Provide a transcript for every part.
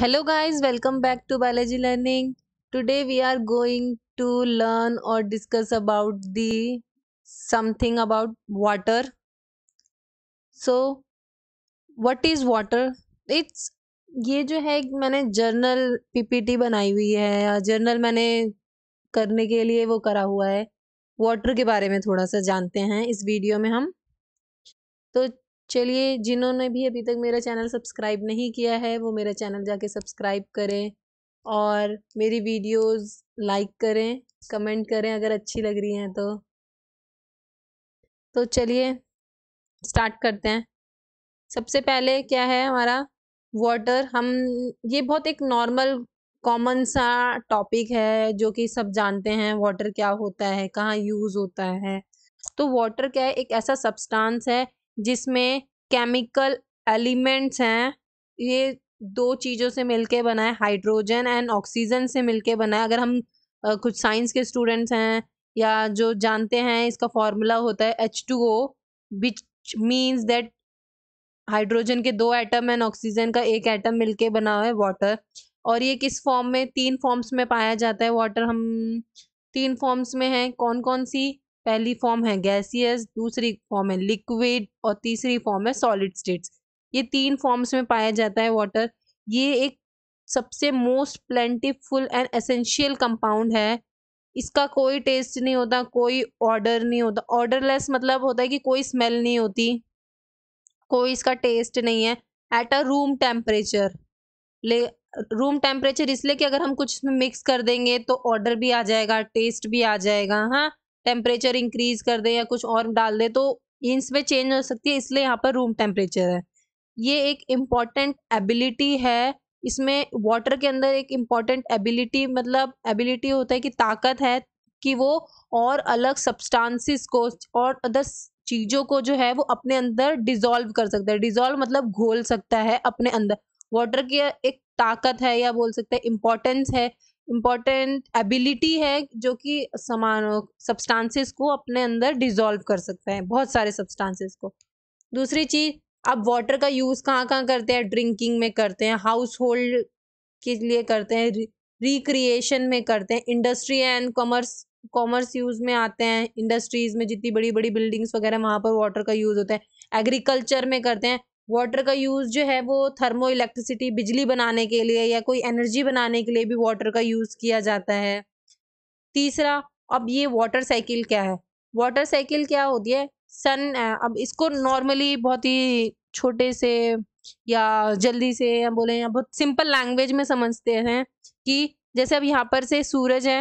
hello guys welcome back to biology learning today we are going to learn और discuss about the something about water so what is water it's ये जो है मैंने journal PPT बनाई हुई है journal मैंने करने के लिए वो करा हुआ है वाटर के बारे में थोड़ा सा जानते हैं इस वीडियो में हम तो चलिए जिन्होंने भी अभी तक मेरा चैनल सब्सक्राइब नहीं किया है वो मेरा चैनल जाके सब्सक्राइब करें और मेरी वीडियोस लाइक करें कमेंट करें अगर अच्छी लग रही हैं तो तो चलिए स्टार्ट करते हैं सबसे पहले क्या है हमारा वाटर हम ये बहुत एक नॉर्मल कॉमन सा टॉपिक है जो कि सब जानते हैं वाटर क्या होता है कहाँ यूज़ होता है तो वाटर क्या है एक ऐसा सब्सटेंस है जिसमें केमिकल एलिमेंट्स हैं ये दो चीज़ों से मिलके बना है हाइड्रोजन एंड ऑक्सीजन से मिलके बना है अगर हम आ, कुछ साइंस के स्टूडेंट्स हैं या जो जानते हैं इसका फॉर्मूला होता है H two O which means that hydrogen के दो एटम एंड ऑक्सीजन का एक एटम मिलके बना हुआ है वाटर और ये किस फॉर्म में तीन फॉर्म्स में पाया जाता है वाटर हम तीन फॉर्म्स में है कौन कौन सी पहली फॉर्म है गैसियस दूसरी फॉर्म है लिक्विड और तीसरी फॉर्म है सॉलिड स्टेट्स ये तीन फॉर्म्स में पाया जाता है वाटर ये एक सबसे most plentiful and essential compound है इसका कोई टेस्ट नहीं होता कोई ऑर्डर नहीं होता ऑर्डरलेस मतलब होता है कि कोई स्मेल नहीं होती कोई इसका टेस्ट नहीं है एट अ रूम टेम्परेचर ले रूम टेम्परेचर इसलिए कि अगर हम कुछ इसमें मिक्स कर देंगे तो ऑर्डर भी आ जाएगा टेस्ट भी आ जाएगा हाँ टेम्परेचर इंक्रीज कर दें या कुछ और डाल दें तो जीन्स में चेंज हो सकती है इसलिए यहाँ पर रूम टेम्परेचर है ये एक इम्पॉर्टेंट एबिलिटी है इसमें वाटर के अंदर एक इम्पॉर्टेंट एबिलिटी मतलब एबिलिटी होता है कि ताकत है कि वो और अलग सब्सटांसिस को और अदर चीज़ों को जो है वो अपने अंदर डिजोल्व कर सकता है डिजोल्व मतलब घोल सकता है अपने अंदर वाटर की एक ताकत है या बोल सकते हैं इम्पोर्टेंस है इम्पॉर्टेंट एबिलिटी है जो कि समान सब्सटेंसेस को अपने अंदर डिजोल्व कर सकता है बहुत सारे सब्सटेंसेस को दूसरी चीज़ आप वाटर का यूज़ कहाँ कहाँ करते हैं ड्रिंकिंग में करते हैं हाउस होल्ड के लिए करते हैं रिक्रिएशन में करते हैं industry and commerce commerce use में आते हैं इंडस्ट्रीज़ में जितनी बड़ी बड़ी बिल्डिंग्स वगैरह वहाँ पर वाटर का यूज़ होता है एग्रीकल्चर में करते हैं वाटर का यूज़ जो है वो थर्मो इलेक्ट्रिसिटी बिजली बनाने के लिए या कोई एनर्जी बनाने के लिए भी वाटर का यूज़ किया जाता है तीसरा अब ये वाटर साइकिल क्या है वाटर साइकिल क्या होती है सन अब इसको नॉर्मली बहुत ही छोटे से या जल्दी से या बोले या बहुत सिंपल लैंग्वेज में समझते हैं कि जैसे अब यहाँ पर से सूरज है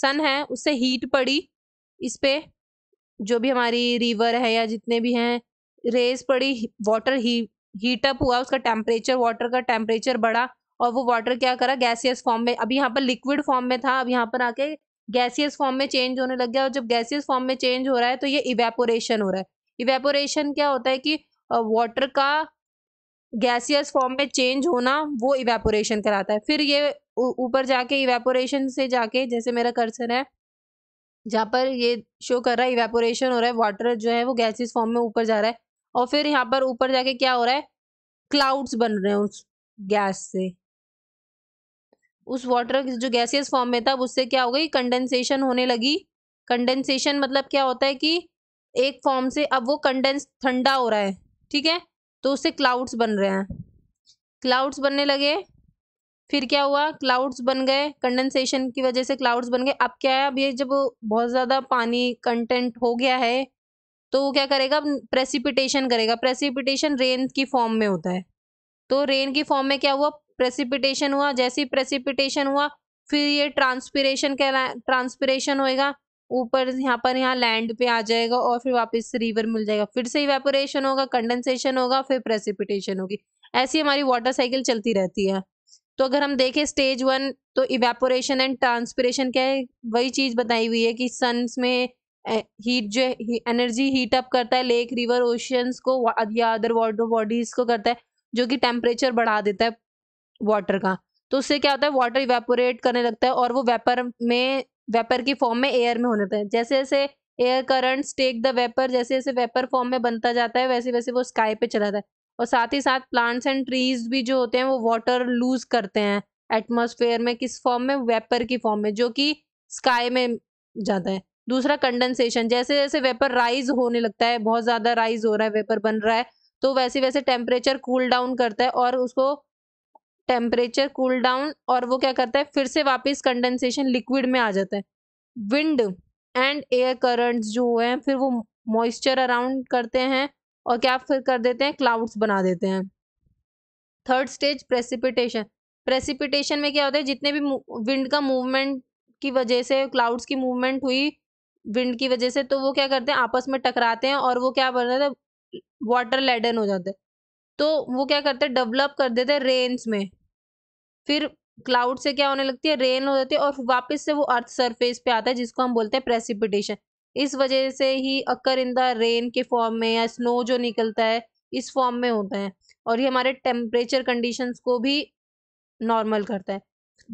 सन है उससे हीट पड़ी इस पर जो भी हमारी रिवर है या जितने भी हैं रेस पड़ी वाटर ही हीटअप हुआ उसका टेम्परेचर वाटर का टेम्परेचर बढ़ा और वो वाटर क्या करा गैसियस फॉर्म में अभी यहाँ पर लिक्विड फॉर्म में था अब यहाँ पर आके गैसियस फॉर्म में चेंज होने लग गया और जब गैसियस फॉर्म में चेंज हो रहा है तो ये इवेपोरेशन हो रहा है इवेपोरेशन क्या होता है कि वाटर का गैसियस फॉर्म में चेंज होना वो इवेपोरेशन कराता है फिर ये ऊपर जाके इवेपोरेशन से जाके जैसे मेरा कर्सर है जहाँ पर ये शो कर रहा है इवेपोरेशन हो रहा है वाटर जो है वो गैसियस फॉर्म में ऊपर जा रहा है और फिर यहाँ पर ऊपर जाके क्या हो रहा है क्लाउड्स बन रहे हैं उस गैस से उस वाटर जो गैसियस फॉर्म में था उससे क्या हो गई कंडेंसेशन होने लगी कंडेंसेशन मतलब क्या होता है कि एक फॉर्म से अब वो कंडेंस ठंडा हो रहा है ठीक है तो उससे क्लाउड्स बन रहे हैं क्लाउड्स बनने लगे फिर क्या हुआ क्लाउड्स बन गए कंडेंसेशन की वजह से क्लाउड्स बन गए अब क्या है अब ये जब बहुत ज़्यादा पानी कंटेंट हो गया है तो वो क्या करेगा प्रेसिपिटेशन करेगा प्रेसिपिटेशन रेन की फॉर्म में होता है तो रेन की फॉर्म में क्या हुआ प्रेसिपिटेशन हुआ जैसे प्रेसिपिटेशन हुआ फिर ये ट्रांसपिरेशन कहला ट्रांसपिरेशन होएगा ऊपर यहाँ पर यहाँ लैंड पे आ जाएगा और फिर वापस रिवर मिल जाएगा फिर से इवेपोरेशन होगा कंडेंसेशन होगा फिर प्रेसिपिटेशन होगी ऐसी हमारी वाटर साइकिल चलती रहती है तो अगर हम देखें स्टेज वन तो इवेपोरेशन एंड ट्रांसपिरेशन क्या है वही चीज़ बताई हुई है कि सन्स में हीट जो है एनर्जी हीट अप करता है लेक रिवर ओशंस को या अदर वाटर बॉडीज को करता है जो कि टेम्परेचर बढ़ा देता है वाटर का तो उससे क्या होता है वाटर इवेपोरेट करने लगता है और वो वेपर में वेपर की फॉर्म में एयर में होने लगता है जैसे जैसे air currents take the vapour जैसे जैसे वेपर फॉर्म में बनता जाता है वैसे वैसे वो स्काई पे चला जाता है और साथ ही साथ प्लांट्स एंड ट्रीज भी जो होते हैं वो वाटर लूज करते हैं एटमोसफेयर में किस फॉर्म में वेपर की फॉर्म में जो कि स्काई में जाता है दूसरा कंडेंसेशन जैसे जैसे वेपर राइज होने लगता है बहुत ज़्यादा राइज हो रहा है वेपर बन रहा है तो वैसे वैसे टेम्परेचर कूल डाउन करता है और उसको टेम्परेचर कूल डाउन और वो क्या करता है फिर से वापस कंडेंसेशन लिक्विड में आ जाता है विंड एंड एयर करंट्स जो हैं फिर वो मॉइस्चर अराउंड करते हैं और क्या फिर कर देते हैं क्लाउड्स बना देते हैं थर्ड स्टेज प्रेसिपिटेशन प्रेसिपिटेशन में क्या होता है जितने भी विंड का मूवमेंट की वजह से क्लाउड्स की मूवमेंट हुई विंड की वजह से तो वो क्या करते हैं आपस में टकराते हैं और वो क्या बन जाता है वाटर लेडन हो जाते हैं तो वो क्या करते हैं डेवलप कर देते हैं रेन्स में फिर क्लाउड से क्या होने लगती है रेन हो जाती है और वापस से वो अर्थ सरफेस पे आता है जिसको हम बोलते हैं प्रेसिपिटेशन इस वजह से ही अक्कर इन द रेन के फॉर्म में या स्नो जो निकलता है इस फॉर्म में होता है और ये हमारे टेम्परेचर कंडीशंस को भी नॉर्मल करता है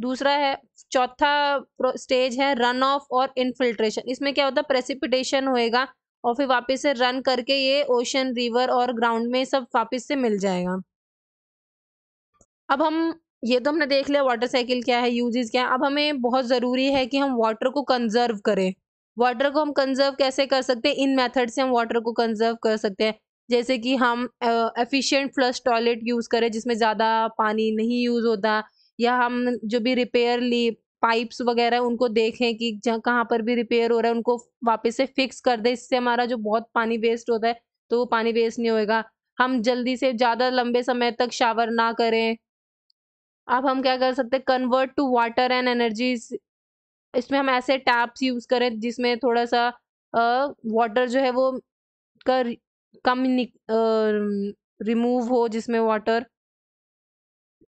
दूसरा है चौथा स्टेज है रन ऑफ और इनफिल्ट्रेशन इसमें क्या होता है प्रेसिपिटेशन होएगा और फिर वापस से रन करके ये ओशन रिवर और ग्राउंड में सब वापस से मिल जाएगा अब हम ये तो हमने देख लिया वाटर साइकिल क्या है यूजेस क्या है अब हमें बहुत ज़रूरी है कि हम वाटर को कंजर्व करें वाटर को हम कंजर्व कैसे कर सकते हैं इन मेथड से हम वाटर को कंजर्व कर सकते हैं जैसे कि हम एफिशिएंट फ्लश टॉयलेट यूज़ करें जिसमें ज़्यादा पानी नहीं यूज़ होता या हम जो भी रिपेयर ली पाइप्स वगैरह उनको देखें कि जहाँ कहाँ पर भी रिपेयर हो रहा है उनको वापस से फिक्स कर दें इससे हमारा जो बहुत पानी वेस्ट होता है तो वो पानी वेस्ट नहीं होएगा हम जल्दी से ज़्यादा लंबे समय तक शावर ना करें अब हम क्या कर सकते हैं convert to water and energy इसमें हम ऐसे टैप्स यूज़ करें जिसमें थोड़ा सा वाटर जो है वो कर कम रिमूव हो जिसमें वाटर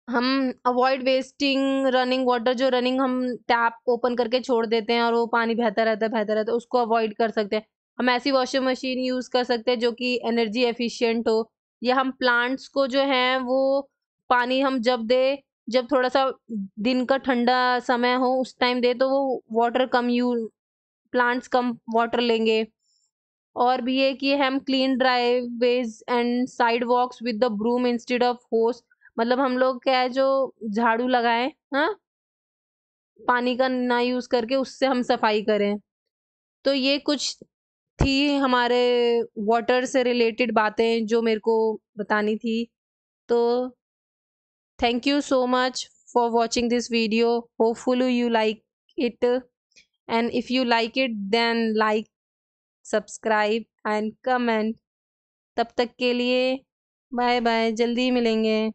हम अवॉइड वेस्टिंग रनिंग वाटर जो रनिंग हम टैप ओपन करके छोड़ देते हैं और वो पानी बहता रहता है बहता रहता है तो उसको अवॉइड कर सकते हैं हम ऐसी वॉशिंग मशीन यूज़ कर सकते हैं जो कि एनर्जी एफिशिएंट हो या हम प्लांट्स को जो है वो पानी हम जब दे जब थोड़ा सा दिन का ठंडा समय हो उस टाइम दे तो वो वाटर कम यू प्लांट्स कम वाटर लेंगे और भी है कि हम clean driveways and sidewalks with the broom instead of hose मतलब हम लोग क्या है जो झाड़ू लगाए हाँ पानी का ना यूज करके उससे हम सफाई करें तो ये कुछ थी हमारे वाटर से रिलेटेड बातें जो मेरे को बतानी थी तो thank you so much for watching this video hopeful you like it and if you like it then like subscribe and comment तब तक के लिए बाय बाय जल्दी मिलेंगे